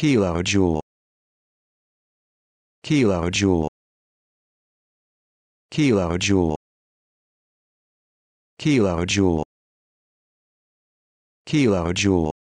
kilojoule kilojoule kilojoule kilojoule kilojoule